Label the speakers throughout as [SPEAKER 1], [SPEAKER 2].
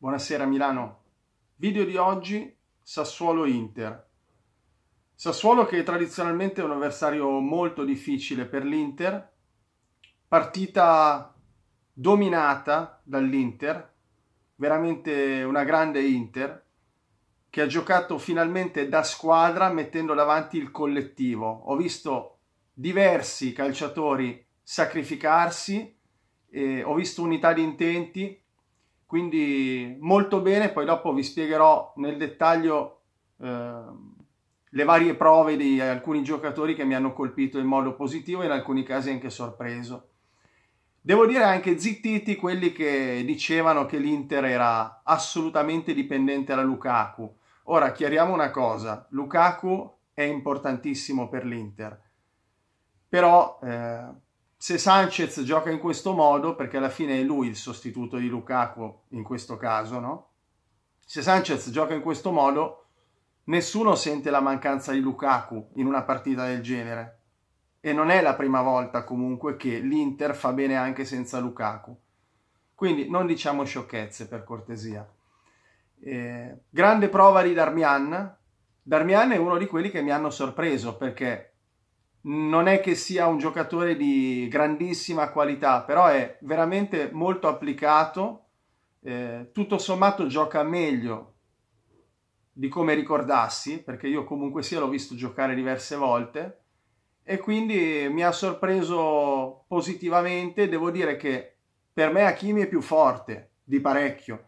[SPEAKER 1] Buonasera Milano. Video di oggi Sassuolo-Inter. Sassuolo che tradizionalmente è un avversario molto difficile per l'Inter. Partita dominata dall'Inter, veramente una grande Inter che ha giocato finalmente da squadra mettendo davanti il collettivo. Ho visto diversi calciatori sacrificarsi, eh, ho visto unità di intenti, quindi molto bene, poi dopo vi spiegherò nel dettaglio eh, le varie prove di alcuni giocatori che mi hanno colpito in modo positivo e in alcuni casi anche sorpreso. Devo dire anche zittiti quelli che dicevano che l'Inter era assolutamente dipendente da Lukaku. Ora chiariamo una cosa, Lukaku è importantissimo per l'Inter, però eh, se Sanchez gioca in questo modo, perché alla fine è lui il sostituto di Lukaku in questo caso, no? Se Sanchez gioca in questo modo, nessuno sente la mancanza di Lukaku in una partita del genere. E non è la prima volta comunque che l'Inter fa bene anche senza Lukaku. Quindi non diciamo sciocchezze per cortesia. Eh, grande prova di Darmian. Darmian è uno di quelli che mi hanno sorpreso perché non è che sia un giocatore di grandissima qualità, però è veramente molto applicato, eh, tutto sommato gioca meglio di come ricordassi, perché io comunque sia l'ho visto giocare diverse volte e quindi mi ha sorpreso positivamente, devo dire che per me Hakimi è più forte di parecchio,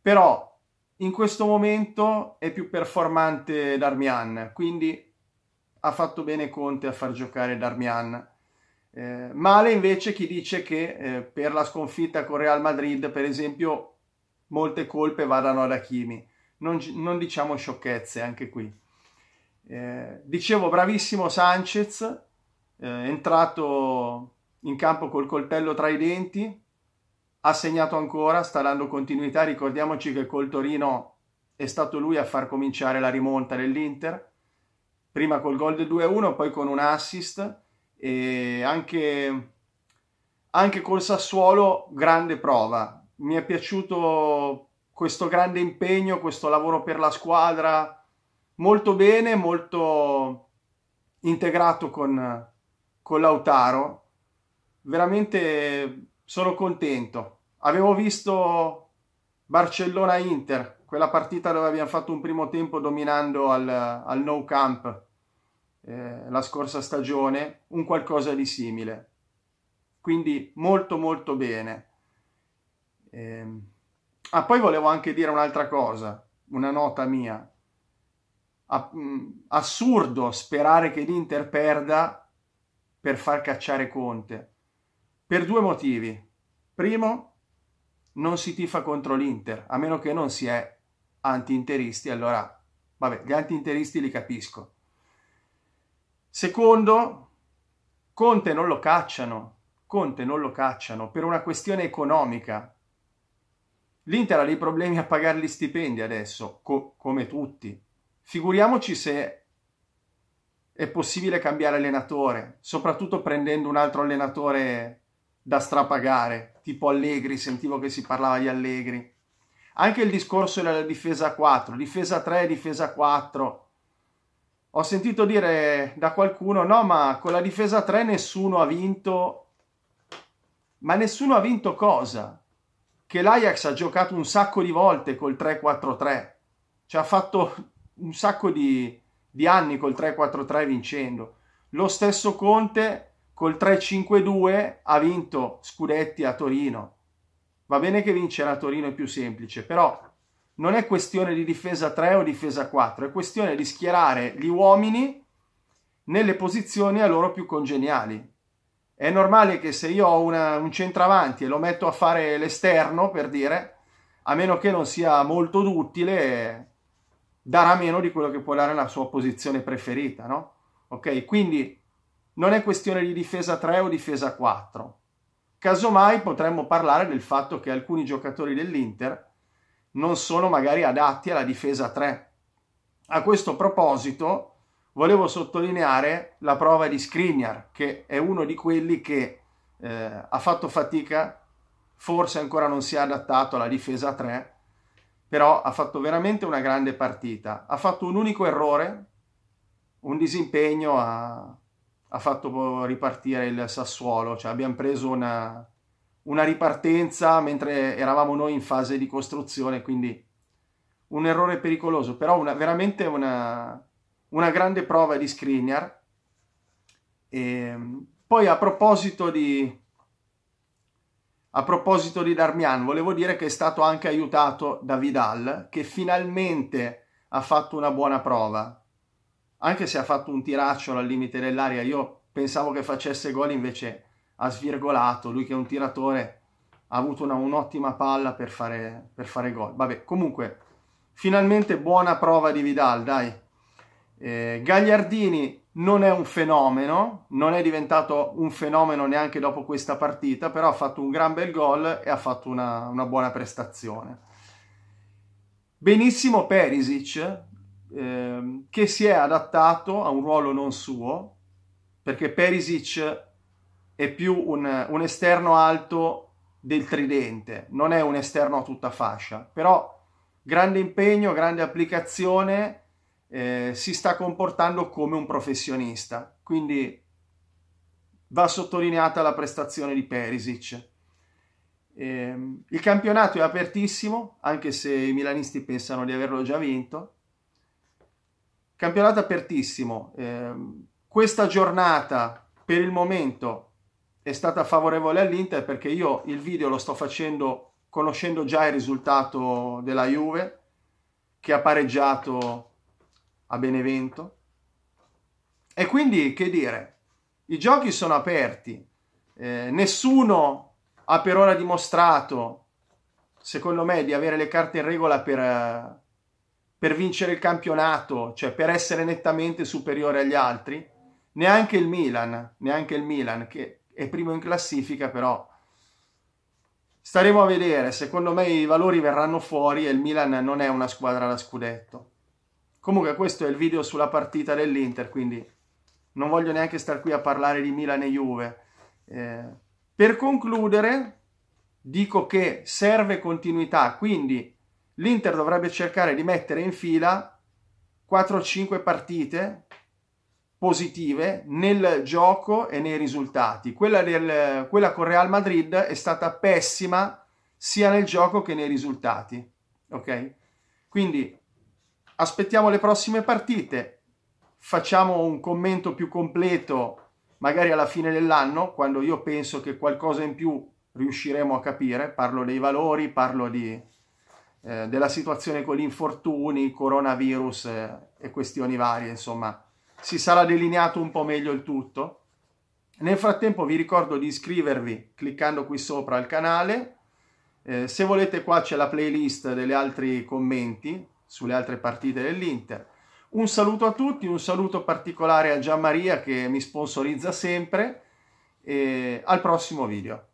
[SPEAKER 1] però in questo momento è più performante Darmian, quindi ha fatto bene Conte a far giocare Darmian. Eh, male invece chi dice che eh, per la sconfitta con Real Madrid, per esempio, molte colpe vadano ad Hakimi. Non, non diciamo sciocchezze anche qui. Eh, dicevo, bravissimo Sanchez, eh, entrato in campo col coltello tra i denti, ha segnato ancora, sta dando continuità. Ricordiamoci che col Torino è stato lui a far cominciare la rimonta dell'Inter prima col gol del 2-1, poi con un assist e anche, anche col Sassuolo grande prova. Mi è piaciuto questo grande impegno, questo lavoro per la squadra molto bene, molto integrato con, con Lautaro. Veramente sono contento. Avevo visto Barcellona-Inter, quella partita dove abbiamo fatto un primo tempo dominando al, al no camp eh, la scorsa stagione, un qualcosa di simile. Quindi molto molto bene. Eh, ah, poi volevo anche dire un'altra cosa, una nota mia. A, mh, mm, assurdo sperare che l'Inter perda per far cacciare Conte. Per due motivi. Primo, non si tifa contro l'Inter, a meno che non si è anti-interisti, allora, vabbè, gli anti-interisti li capisco. Secondo, Conte non lo cacciano, Conte non lo cacciano per una questione economica. L'Inter ha dei problemi a pagare gli stipendi adesso, co come tutti. Figuriamoci se è possibile cambiare allenatore, soprattutto prendendo un altro allenatore da strapagare, tipo Allegri, sentivo che si parlava di Allegri. Anche il discorso della difesa 4, difesa 3, difesa 4, ho sentito dire da qualcuno, no ma con la difesa 3 nessuno ha vinto, ma nessuno ha vinto cosa? Che l'Ajax ha giocato un sacco di volte col 3-4-3, cioè ha fatto un sacco di, di anni col 3-4-3 vincendo. Lo stesso Conte col 3-5-2 ha vinto Scudetti a Torino. Va bene che vincere a Torino è più semplice, però non è questione di difesa 3 o difesa 4, è questione di schierare gli uomini nelle posizioni a loro più congeniali. È normale che se io ho una, un centravanti e lo metto a fare l'esterno, per dire, a meno che non sia molto duttile, darà meno di quello che può dare la sua posizione preferita, no? Ok, quindi non è questione di difesa 3 o difesa 4. Casomai potremmo parlare del fatto che alcuni giocatori dell'Inter non sono magari adatti alla difesa 3. A questo proposito volevo sottolineare la prova di Skriniar, che è uno di quelli che eh, ha fatto fatica, forse ancora non si è adattato alla difesa 3, però ha fatto veramente una grande partita. Ha fatto un unico errore, un disimpegno, ha, ha fatto ripartire il Sassuolo, cioè abbiamo preso una, una ripartenza mentre eravamo noi in fase di costruzione, quindi un errore pericoloso, però una, veramente una, una grande prova di Skriniar. E ehm, poi a proposito di a proposito di Darmian, volevo dire che è stato anche aiutato da Vidal, che finalmente ha fatto una buona prova. Anche se ha fatto un tiraccio al limite dell'aria, io pensavo che facesse gol, invece ha svirgolato, lui che è un tiratore ha avuto una, un'ottima palla per fare, per fare gol. Vabbè, comunque, finalmente buona prova di Vidal, dai. Eh, Gagliardini non è un fenomeno, non è diventato un fenomeno neanche dopo questa partita, però ha fatto un gran bel gol e ha fatto una, una buona prestazione. Benissimo Perisic, eh, che si è adattato a un ruolo non suo, perché Perisic è più un, un esterno alto del tridente, non è un esterno a tutta fascia, però grande impegno, grande applicazione, eh, si sta comportando come un professionista, quindi va sottolineata la prestazione di Perisic. Eh, il campionato è apertissimo, anche se i milanisti pensano di averlo già vinto. Campionato apertissimo. Eh, questa giornata per il momento è stata favorevole all'Inter perché io il video lo sto facendo conoscendo già il risultato della Juve che ha pareggiato a Benevento. E quindi, che dire, i giochi sono aperti, eh, nessuno ha per ora dimostrato, secondo me, di avere le carte in regola per, per vincere il campionato, cioè per essere nettamente superiore agli altri, neanche il Milan, neanche il Milan che è primo in classifica, però staremo a vedere. Secondo me i valori verranno fuori e il Milan non è una squadra da scudetto. Comunque questo è il video sulla partita dell'Inter, quindi non voglio neanche star qui a parlare di Milan e Juve. Eh, per concludere, dico che serve continuità, quindi l'Inter dovrebbe cercare di mettere in fila 4-5 partite positive nel gioco e nei risultati. Quella, del, quella con Real Madrid è stata pessima sia nel gioco che nei risultati. Ok? Quindi aspettiamo le prossime partite, facciamo un commento più completo magari alla fine dell'anno, quando io penso che qualcosa in più riusciremo a capire, parlo dei valori, parlo di, eh, della situazione con gli infortuni, coronavirus eh, e questioni varie, insomma, si sarà delineato un po' meglio il tutto. Nel frattempo vi ricordo di iscrivervi cliccando qui sopra al canale. Eh, se volete qua c'è la playlist degli altri commenti sulle altre partite dell'Inter. Un saluto a tutti, un saluto particolare a Gian Maria che mi sponsorizza sempre e al prossimo video.